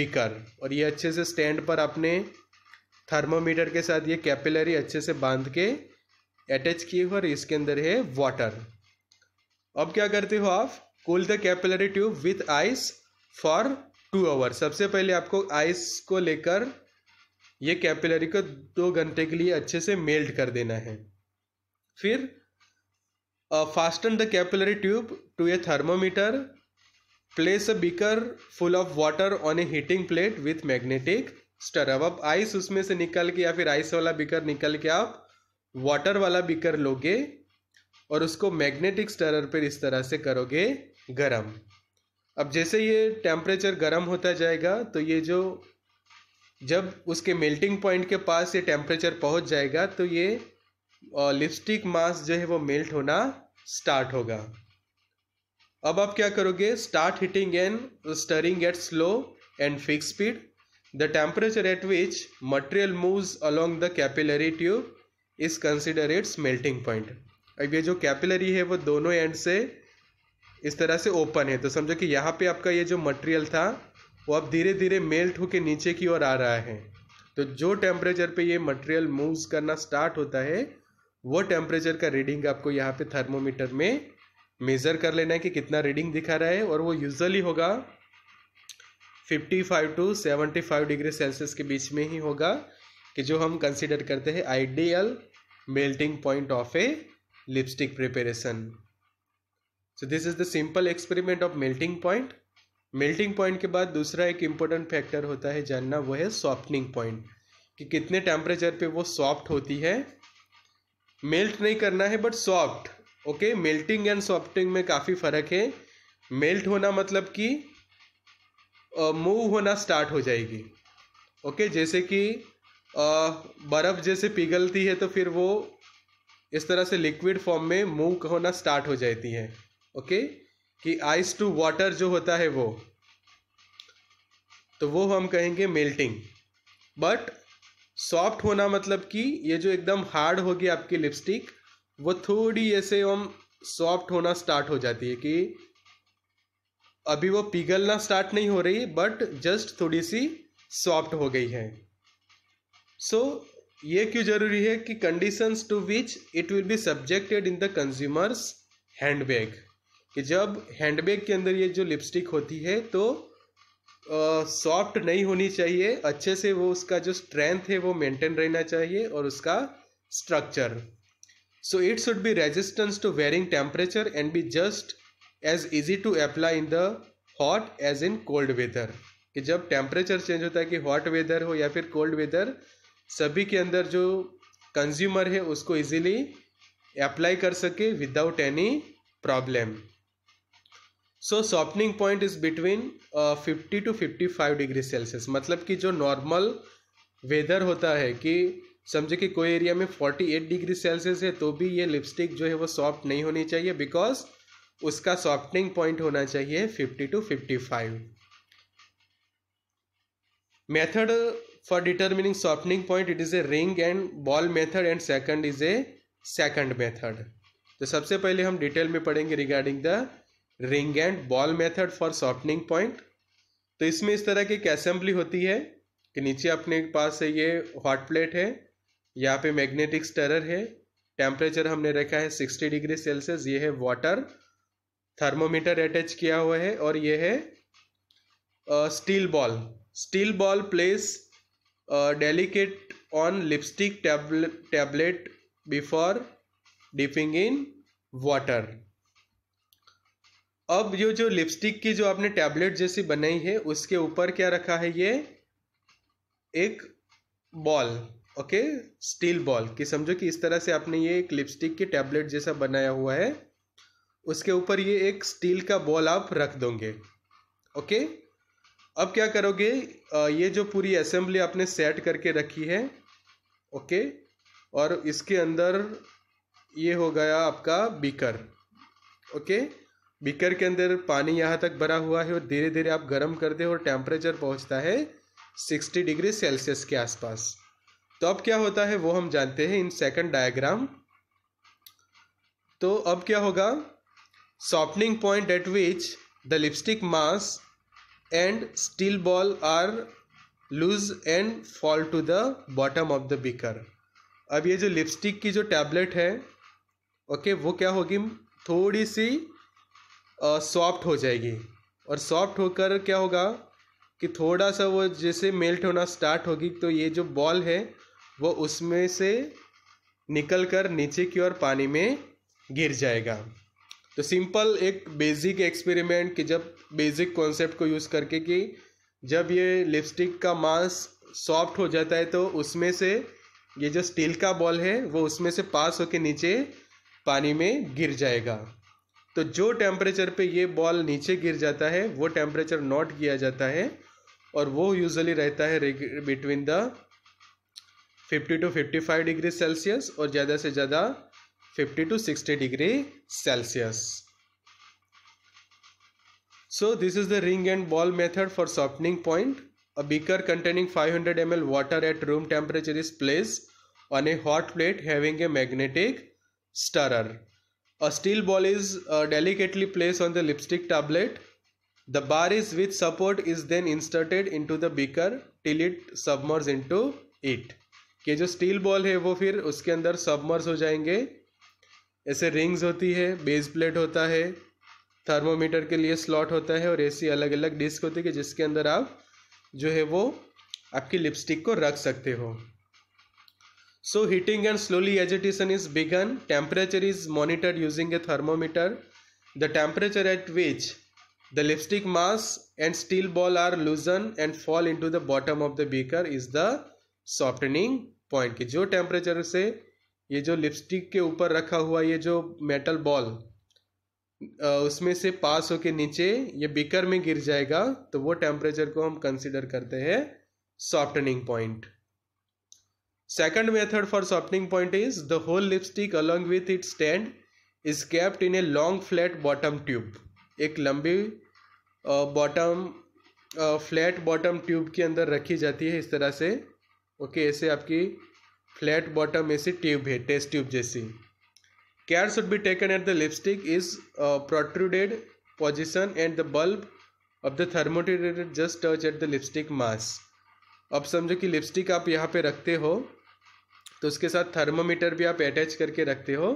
beaker और ये अच्छे से स्टैंड पर आपने थर्मोमीटर के साथ ये कैपिलरी अच्छे से बांध के अटैच किए हुए और इसके अंदर है वाटर अब क्या करते हो आप cool the capillary tube with ice for two hour सबसे पहले आपको आइस को लेकर ये कैपिलरी को दो घंटे के लिए अच्छे से मेल्ट कर देना है फिर fasten the capillary tube to a thermometer place a beaker full of water on a heating plate with magnetic stir अब आप आइस उसमें से निकल के या फिर आइस वाला बिकर निकल के आप वाटर वाला बीकर लोगे और उसको मैग्नेटिक स्टरर पर इस तरह से करोगे गरम अब जैसे ये टेम्परेचर गरम होता जाएगा तो ये जो जब उसके मेल्टिंग पॉइंट के पास ये टेम्परेचर पहुंच जाएगा तो ये लिपस्टिक मास जो है वो मेल्ट होना स्टार्ट होगा अब आप क्या करोगे start heating and stirring at slow and fix speed The temperature at which material moves along the capillary tube is considered its melting point. अब ये जो कैपिलरी है वो दोनों एंड से इस तरह से ओपन है तो समझो कि यहाँ पे आपका ये जो मटेरियल था वो अब धीरे धीरे मेल्ट होके नीचे की ओर आ रहा है तो जो टेम्परेचर पे ये मटेरियल मूव्स करना स्टार्ट होता है वो टेम्परेचर का रीडिंग आपको यहाँ पे थर्मोमीटर में मेज़र कर लेना है कि कितना रीडिंग दिखा रहा है और वो यूजली होगा 55 टू 75 डिग्री सेल्सियस के बीच में ही होगा कि जो हम कंसिडर करते हैं ideal melting point of a lipstick preparation so this is the simple experiment of melting point melting point के बाद दूसरा एक इम्पोर्टेंट फैक्टर होता है जानना वो है सॉफ्टनिंग पॉइंट कि कितने टेम्परेचर पे वो सॉफ्ट होती है मेल्ट नहीं करना है but soft okay melting and softening में काफ़ी फ़र्क है मेल्ट होना मतलब कि मूव होना स्टार्ट हो जाएगी ओके जैसे कि बर्फ़ जैसे पिघलती है तो फिर वो इस तरह से लिक्विड फॉर्म में मूव होना स्टार्ट हो जाती है ओके कि आइस टू वाटर जो होता है वो तो वो हम कहेंगे मेल्टिंग बट सॉफ्ट होना मतलब कि ये जो एकदम हार्ड होगी आपकी लिपस्टिक वो थोड़ी ऐसे हम सॉफ्ट होना स्टार्ट हो जाती है कि अभी वो पिघलना स्टार्ट नहीं हो रही बट जस्ट थोड़ी सी सॉफ्ट हो गई है सो so, ये क्यों जरूरी है कि conditions to which it will be subjected in the consumers handbag कि जब हैंडबैग के अंदर ये जो लिपस्टिक होती है तो सॉफ्ट uh, नहीं होनी चाहिए अच्छे से वो उसका जो स्ट्रेंथ है वो मेंटेन रहना चाहिए और उसका structure so it should be resistance to varying temperature and be just as easy to apply in the hot as in cold weather कि जब टेम्परेचर चेंज होता है कि हॉट वेदर हो या फिर कोल्ड वेदर सभी के अंदर जो कंज्यूमर है उसको इजीली अप्लाई कर सके without any problem so softening point is between fifty to fifty five degree Celsius मतलब कि जो नॉर्मल वेदर होता है कि समझे कि कोई एरिया में फोर्टी एट डिग्री सेल्सियस है तो भी ये लिपस्टिक जो है वो सॉफ्ट नहीं होनी चाहिए बिकॉज उसका सॉफ्टनिंग पॉइंट होना चाहिए 50 to 55 method for determining softening point it is a ring and ball method and second is a second method तो सबसे पहले हम डिटेल में पढ़ेंगे regarding the ring and ball method for softening point तो इसमें इस तरह की एक असेंबली होती है कि नीचे अपने पास है ये हॉट प्लेट है यहाँ पे मैग्नेटिक स्टरर है टेम्परेचर हमने रखा है सिक्सटी डिग्री सेल्सियस ये है वाटर थर्मोमीटर अटैच किया हुआ है और यह है steel ball steel ball place delicate on lipstick tablet before dipping in water अब ये जो लिपस्टिक की जो आपने टैबलेट जैसी बनाई है उसके ऊपर क्या रखा है ये एक बॉल ओके स्टील बॉल कि समझो कि इस तरह से आपने ये एक लिपस्टिक की टैबलेट जैसा बनाया हुआ है उसके ऊपर ये एक स्टील का बॉल आप रख दोगे ओके अब क्या करोगे ये जो पूरी असेंबली आपने सेट करके रखी है ओके और इसके अंदर ये हो गया आपका बीकर ओके बीकर के अंदर पानी यहाँ तक भरा हुआ है और धीरे धीरे आप गर्म कर दे और टेम्परेचर पहुँचता है सिक्सटी डिग्री सेल्सियस के आसपास तो अब क्या होता है वो हम जानते हैं इन सेकंड डायग्राम तो अब क्या होगा softening point at which the lipstick mass and steel ball are loose and fall to the bottom of the beaker अब ये जो लिपस्टिक की जो टैबलेट है ओके वो क्या होगी थोड़ी सी सॉफ्ट हो जाएगी और सॉफ्ट होकर क्या होगा कि थोड़ा सा वो जैसे मेल्ट होना स्टार्ट होगी तो ये जो बॉल है वो उसमें से निकल कर नीचे की ओर पानी में गिर जाएगा तो सिंपल एक बेसिक एक्सपेरिमेंट कि जब बेसिक कॉन्सेप्ट को यूज़ करके कि जब ये लिपस्टिक का मांस सॉफ्ट हो जाता है तो उसमें से ये जो स्टील का बॉल है वो उसमें से पास होके नीचे पानी में गिर जाएगा तो जो टेम्परेचर पे ये बॉल नीचे गिर जाता है वो टेम्परेचर नोट किया जाता है और वो यूजली रहता है between the 50 to 55 degree Celsius और ज़्यादा से ज़्यादा 50 to 60 degree Celsius. So this is the ring and ball method for softening point. A beaker containing 500 ml water at room temperature is placed on a hot plate having a magnetic stirrer. A steel ball is uh, delicately placed on the lipstick tablet. The bar is with support is then inserted into the beaker till it submerges into it. ये जो steel ball है वो फिर उसके अंदर submerge हो जाएंगे ऐसे रिंग्स होती है बेस प्लेट होता है थर्मोमीटर के लिए स्लॉट होता है और ऐसी अलग अलग डिस्क होती है जिसके अंदर आप जो है वो आपकी लिपस्टिक को रख सकते हो so heating and slowly agitation is begun temperature is monitor using a thermometer the temperature at which the lipstick mass and steel ball are loosen and fall in to the bottom of the beaker is the softening point जो temperature से ये जो lipstick के ऊपर रखा हुआ ये जो मेटल बॉल उसमें से पास होके नीचे ये बिकर में गिर जाएगा तो वो टेम्परेचर को हम कंसिडर करते हैं softening point second method for softening point is the whole lipstick along with it stand is capped in a long flat bottom tube एक लंबी बॉटम फ्लैट बॉटम ट्यूब के अंदर रखी जाती है इस तरह से ओके okay, ऐसे आपकी फ्लैट बॉटम ऐसी ट्यूब है टेस्ट ट्यूब जैसी care should be taken at the lipstick is protruded position and the bulb of the thermometer just touch at the lipstick mass अब समझो कि लिपस्टिक आप यहाँ पे रखते हो तो उसके साथ थर्मोमीटर भी आप अटैच करके रखते हो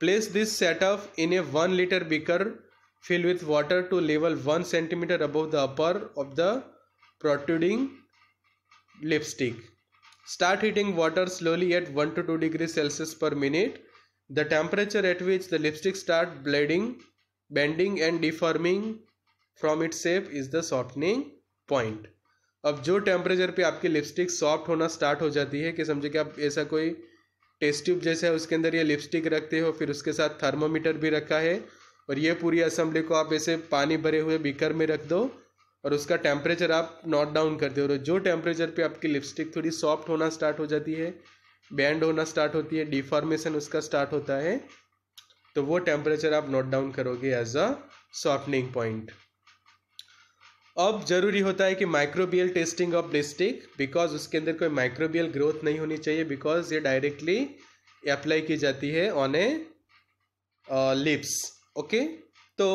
place this setup in a one litre beaker fill with water to level one centimetre above the upper of the protruding lipstick Start heating water slowly at 1 to 2 degrees Celsius per minute. The temperature at which the lipstick start bleeding, bending and deforming from its shape is the softening point. अब जो temperature पे आपकी lipstick soft होना start हो जाती है कि समझे कि आप ऐसा कोई टेस्ट ट्यूब जैसा है उसके अंदर ये लिपस्टिक रखते हो फिर उसके साथ थर्मोमीटर भी रखा है और ये पूरी असम्बली को आप ऐसे पानी भरे हुए बीकर में रख दो और उसका टेम्परेचर आप नोट डाउन करते हो और जो टेम्परेचर पे आपकी लिपस्टिक थोड़ी सॉफ्ट होना स्टार्ट हो जाती है बैंड होना स्टार्ट होती है डिफॉर्मेशन उसका स्टार्ट होता है तो वो टेम्परेचर आप नोट डाउन करोगे एज अ सॉफ्टनिंग पॉइंट अब जरूरी होता है कि microbial testing of lipstick because उसके अंदर कोई माइक्रोबियल ग्रोथ नहीं होनी चाहिए बिकॉज ये डायरेक्टली अप्लाई की जाती है ऑन ए लिप्स ओके तो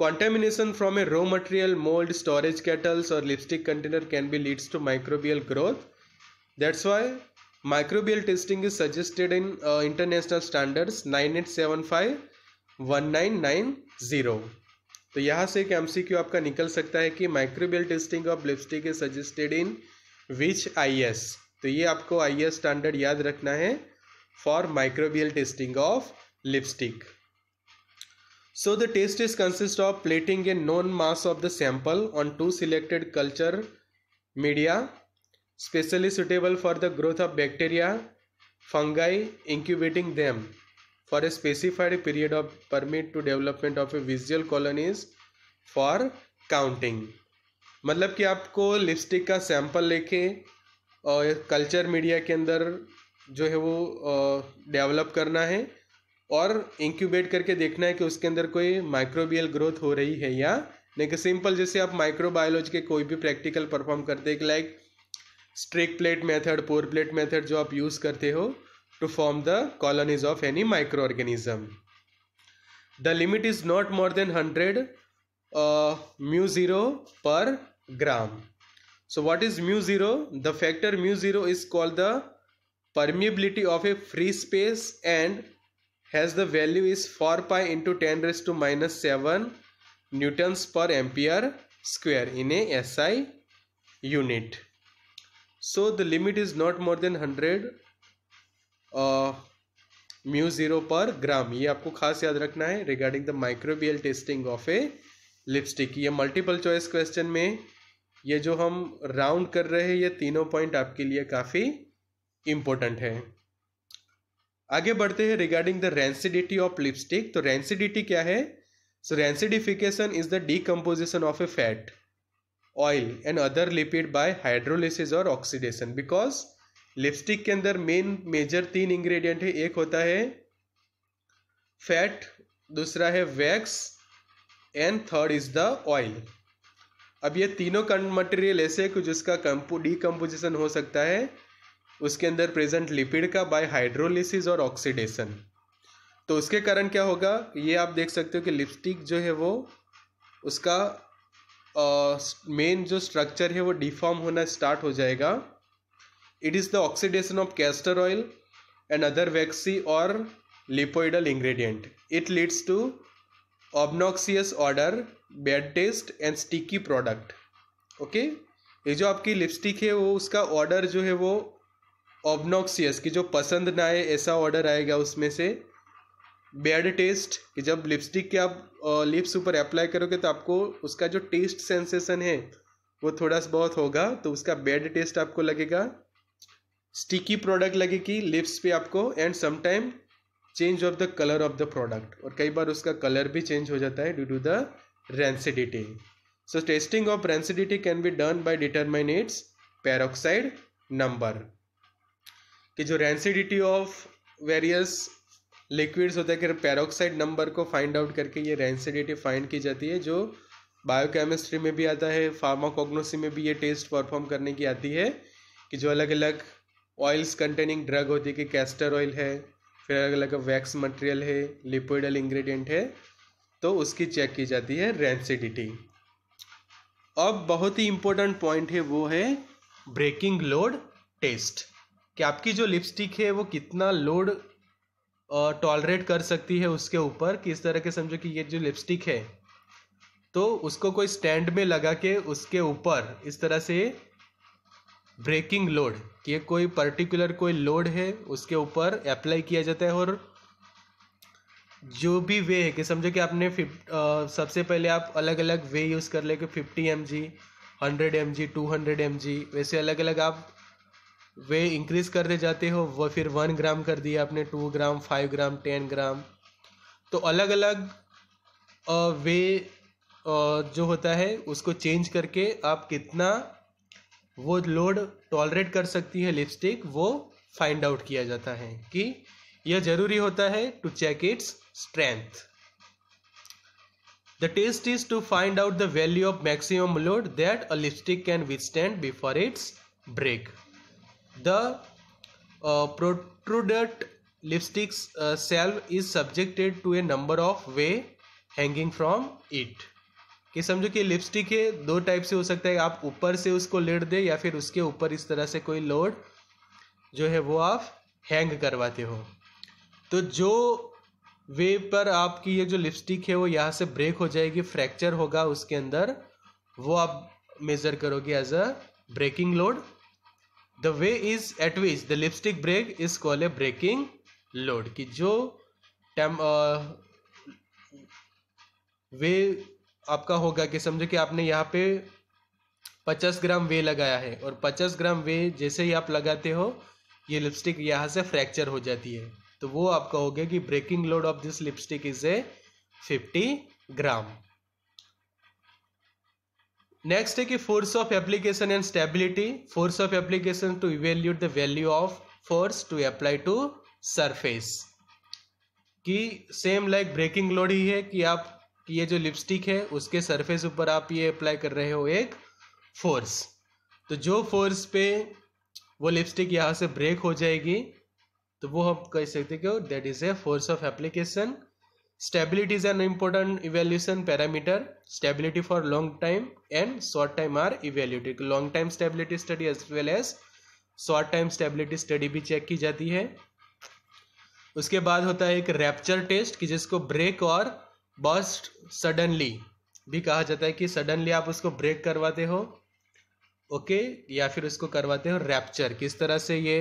Contamination from a raw material, mold, storage kettles or lipstick container can be leads to microbial growth. That's why microbial testing is suggested in uh, international standards 9875-1990. तो यहाँ से एक M आपका निकल सकता है कि microbial testing of lipstick is suggested in which I S तो ये आपको आई एस स्टैंडर्ड याद रखना है for microbial testing of lipstick So the test is consist of plating a known mass of the sample on two selected culture media specially suitable for the growth of bacteria, fungi, incubating them for a specified period of permit to development of a visual colonies for counting. मतलब कि आपको lipstick का sample लेके और culture media के अंदर जो है वो डेवलप करना है और इंक्यूबेट करके देखना है कि उसके अंदर कोई माइक्रोबियल ग्रोथ हो रही है या नहीं कि सिंपल जैसे आप माइक्रोबायोलॉजी के कोई भी प्रैक्टिकल परफॉर्म करते हैं like streak plate method pour plate method जो आप यूज़ करते हो to form the colonies of any micro organism the limit is not more than hundred mu zero per gram so what is mu zero the factor mu zero is called the permeability of a free space and has the value is 4 pi into ten raise to minus seven newtons per ampere square in a SI unit. So the limit is not more than 100 uh, mu zero per gram ये आपको खास याद रखना है regarding the microbial testing of a lipstick ये multiple choice question में ये जो हम राउंड कर रहे हैं ये तीनों पॉइंट आपके लिए काफ़ी इम्पोर्टेंट है आगे बढ़ते हैं regarding the rancidity of lipstick तो रेंसिडिटी क्या है so rancidification is the decomposition of a fat oil and other lipid by hydrolysis और ऑक्सीडेशन बिकॉज लिपस्टिक के अंदर मेन मेजर तीन इंग्रेडिएंट है एक होता है फैट दूसरा है wax and third is the oil अब ये तीनों मटेरियल ऐसे है जिसका डीकम्पोजिशन हो सकता है उसके अंदर प्रेजेंट लिपिड का बाय हाइड्रोलिसिस और ऑक्सीडेशन तो उसके कारण क्या होगा ये आप देख सकते हो कि लिपस्टिक जो है वो उसका मेन जो स्ट्रक्चर है वो डिफॉर्म होना स्टार्ट हो जाएगा it is the oxidation of castor oil and other waxy और lipoidal ingredient it leads to obnoxious odour bad taste and sticky product okay ये जो आपकी लिपस्टिक है वो उसका ऑर्डर जो है वो ऑबनॉक्सियस कि जो पसंद ना आए ऐसा ऑर्डर आएगा उसमें से बेड टेस्ट कि जब लिपस्टिक के आप लिप्स ऊपर अप्लाई करोगे तो आपको उसका जो टेस्ट सेंसेशन है वो थोड़ा सा बहुत होगा तो उसका बेड टेस्ट आपको लगेगा स्टिकी प्रोडक्ट लगेगी लिप्स पे आपको and sometime change of the colour of the product और कई बार उसका कलर भी चेंज हो जाता है due to the rancidity so testing of rancidity can be done by determine its peroxide number कि जो रेंसिडिटी ऑफ वेरियस लिक्विड्स होते हैं कि पेरोक्साइड नंबर को फाइंड आउट करके ये रेंसिडिटी फाइंड की जाती है जो बायोकेमिस्ट्री में भी आता है फार्माकोग्नोसी में भी ये टेस्ट परफॉर्म करने की आती है कि जो अलग अलग ऑयल्स कंटेनिंग ड्रग होती है कि कैस्टर ऑयल है फिर अलग अलग वैक्स मटेरियल है लिपोइडल इंग्रेडिएंट है तो उसकी चेक की जाती है रेंसिडिटी अब बहुत ही इंपॉर्टेंट पॉइंट है वो है ब्रेकिंग लोड टेस्ट कि आपकी जो लिपस्टिक है वो कितना लोड टॉलरेट कर सकती है उसके ऊपर किस तरह के समझो कि ये जो लिपस्टिक है तो उसको कोई स्टैंड में लगा के उसके ऊपर इस तरह से ब्रेकिंग लोड ये कोई पर्टिकुलर कोई लोड है उसके ऊपर अप्लाई किया जाता है और जो भी वे है कि समझो कि आपने फिफ सबसे पहले आप अलग अलग वे यूज़ कर ले कि fifty M G hundred M G two hundred M G वैसे अलग अलग आप वे इंक्रीज करते जाते हो वह फिर वन ग्राम कर दिया आपने two gram five gram ten gram तो अलग अलग वे जो होता है उसको चेंज करके आप कितना वो लोड टॉलरेट कर सकती है लिपस्टिक वो फाइंड आउट किया जाता है कि यह जरूरी होता है to check its strength the test is to find out the value of maximum load that a lipstick can stand before its break The uh, protrudent lipstick's uh, salve is subjected to a number of way hanging from it कि समझो कि lipstick है दो type से हो सकता है आप ऊपर से उसको लेट दे या फिर उसके ऊपर इस तरह से कोई लोड जो है वो आप हैंग करवाते हो तो जो वे पर आपकी ये जो लिपस्टिक है वो यहाँ से ब्रेक हो जाएगी फ्रैक्चर होगा उसके अंदर वो आप मेज़र करोगे as a breaking load the way is at which the lipstick break is call a breaking load कि जो टेम वे आपका होगा कि समझो कि आपने यहाँ पे पचास ग्राम वे लगाया है और पचास ग्राम वे जैसे ही आप लगाते हो ये लिपस्टिक यहाँ से फ्रैक्चर हो जाती है तो वो आपका हो गया कि breaking load of this lipstick is a fifty gram next है कि force of application and stability force of application to evaluate the value of force to apply to surface कि सेम लाइक ब्रेकिंग लोड ही है कि आप कि ये जो लिपस्टिक है उसके सरफेस ऊपर आप ये अप्लाई कर रहे हो एक फोर्स तो जो फोर्स पे वो लिपस्टिक यहाँ से ब्रेक हो जाएगी तो वो हम कह सकते हो that is a force of application Stability is an important evaluation parameter. Stability for long time and short time are evaluated. Long time stability study as well as short time stability study bhi check ki jati hai uske baad hota hai ek rapture test ki jisko break or burst suddenly bhi kaha jata hai ki suddenly aap usko break karwate ho okay okay, या फिर उसको करवाते हो rapture किस तरह से ये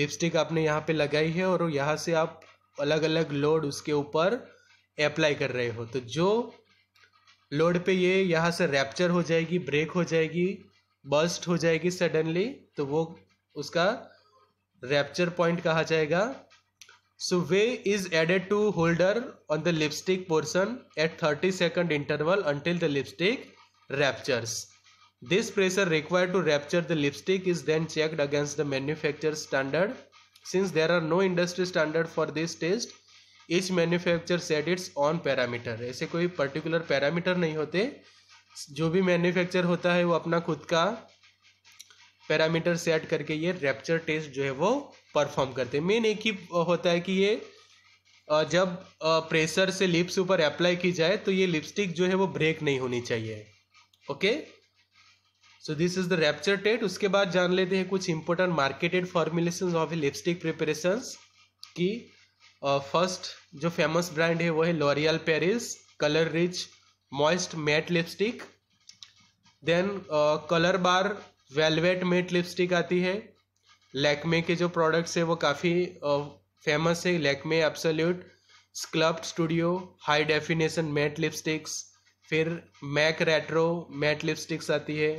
lipstick आपने यहाँ पे लगाई है और यहाँ से आप अलग अलग लोड उसके ऊपर अप्लाई कर रहे हो तो जो लोड पे ये यहाँ से रैप्चर हो जाएगी ब्रेक हो जाएगी बस्ट हो जाएगी सडनली तो वो उसका रैप्चर पॉइंट कहा जाएगा so weight is added to holder on the lipstick portion at thirty second interval until the lipstick ruptures this pressure required to rupture the lipstick is then checked against the manufacture standard Since there are no industry standard for this test, each manufacturer set its own parameter. ऐसे कोई particular parameter नहीं होते जो भी manufacturer होता है वो अपना खुद का parameter set करके ये rapture test जो है वो perform करते हैं मेन एक ही होता है कि ये जब प्रेशर से लिप्स ऊपर अप्लाई की जाए तो ये लिपस्टिक जो है वो ब्रेक नहीं होनी चाहिए okay okay? So this is the rupture टेट उसके बाद जान लेते हैं कुछ important marketed formulation of lipstick preparation की फर्स्ट uh, जो फेमस ब्रांड है वो है L'Oreal Paris colour rich moist matte lipstick then colour bar velvet matte lipstick आती है लैकमे के जो प्रोडक्ट्स है वो काफ़ी फेमस uh, है Lakme absolute sculpt studio high definition matte lipsticks फिर मैक रेट्रो मैट लिपस्टिक्स आती है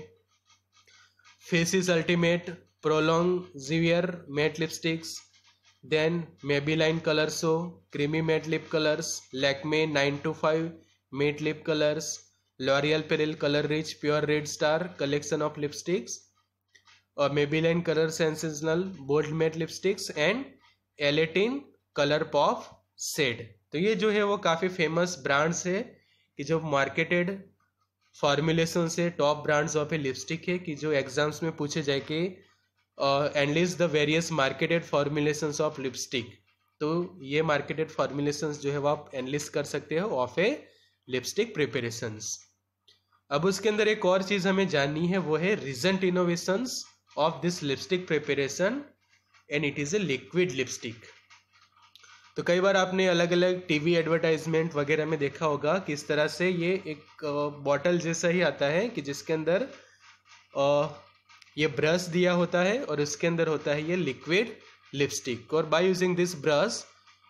Faces ultimate prolong wear matte lipsticks then Maybelline colour so creamy matte lip colours Lakme nine to five matte lip colours L'Oreal Paris colour rich pure red star collection of lipsticks और Maybelline colour sensational bold matte lipsticks and Elle eighteen colour pop shade तो ये जो है वो काफ़ी famous brands है कि जो मार्केटेड फॉर्मुलेशन से top brands of a lipstick है कि जो एग्जाम्स में पूछे जाए कि enlist the various marketed formulations of lipstick तो ये मार्केटेड फॉर्मुलेशन जो है वो आप एनलिस्ट कर सकते हो ऑफ ए लिपस्टिक प्रिपेरेशन अब उसके अंदर एक और चीज़ हमें जाननी है वो है recent innovation of this lipstick preparation and it is a liquid lipstick तो कई बार आपने अलग अलग टीवी एडवर्टाइजमेंट वगैरह में देखा होगा कि इस तरह से ये एक बॉटल जैसा ही आता है कि जिसके अंदर ये ब्रश दिया होता है और इसके अंदर होता है ये लिक्विड लिपस्टिक और by using this brush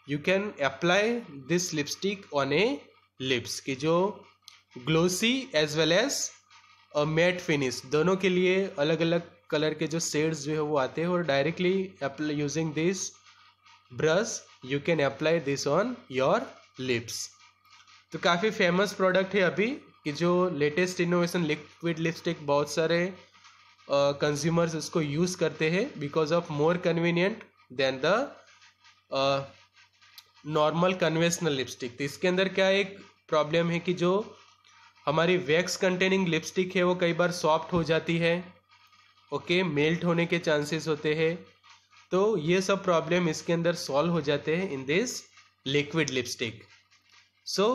you can apply this lipstick on a lips की जो glossy as well as matte finish दोनों के लिए अलग अलग कलर के जो शेड्स जो है वो आते हैं और directly using this brush you can apply this on your lips तो काफ़ी फेमस प्रोडक्ट है अभी कि जो लेटेस्ट इनोवेशन लिक्विड लिपस्टिक बहुत सारे कंज्यूमर्स uh, उसको यूज़ करते हैं because of more convenient than the normal conventional lipstick तो इसके अंदर क्या एक प्रॉब्लम है कि जो हमारी वैक्स कंटेनिंग लिपस्टिक है वो कई बार सॉफ्ट हो जाती है ओके okay, मेल्ट होने के चांसेस होते हैं तो ये सब प्रॉब्लम इसके अंदर सॉल्व हो जाते हैं in this liquid lipstick so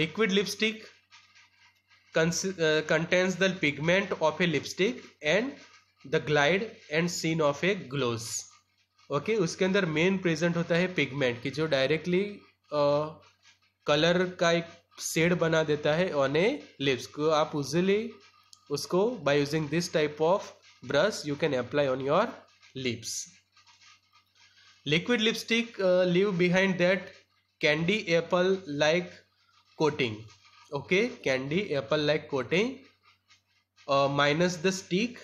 liquid lipstick contains the pigment of a lipstick and the glide and shine of a gloss okay उसके अंदर मेन प्रेजेंट होता है पिगमेंट कि जो डायरेक्टली कलर uh, का एक शेड बना देता है ऑन ए लिप्स को आप उजली उसको by using this type of brush you can apply on your lips liquid lipstick uh, leave behind that candy apple like coating okay candy apple like coating uh, minus the stick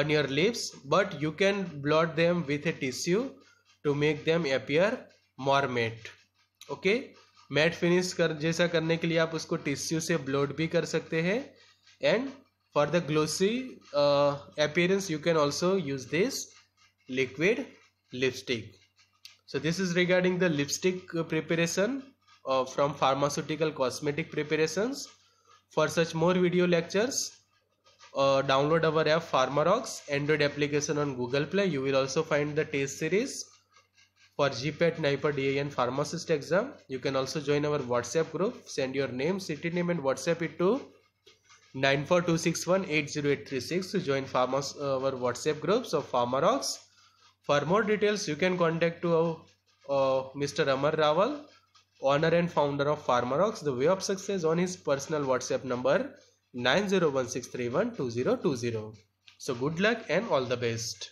on your lips but you can blot them with a tissue to make them appear more matte okay matte finish kar jaisa karne ke liye aap usko tissue se blot bhi kar sakte hain and for the glossy uh, appearance you can also use this liquid lipstick so this is regarding the lipstick preparation uh, from pharmaceutical cosmetic preparations for such more video lectures uh, download our app pharmarox android application on google play you will also find the test series for GPAT, NIPA, DAN and pharmacist exam. You can also join our WhatsApp group. Send your name, city name and WhatsApp it to Nine four two six one eight zero eight three six to join farmers uh, our WhatsApp groups of Farmer Ox. For more details, you can contact to our, uh, uh Mr. Amar Rawal, owner and founder of Farmer Ox, The Way of Success on his personal WhatsApp number 9016312020. So good luck and all the best.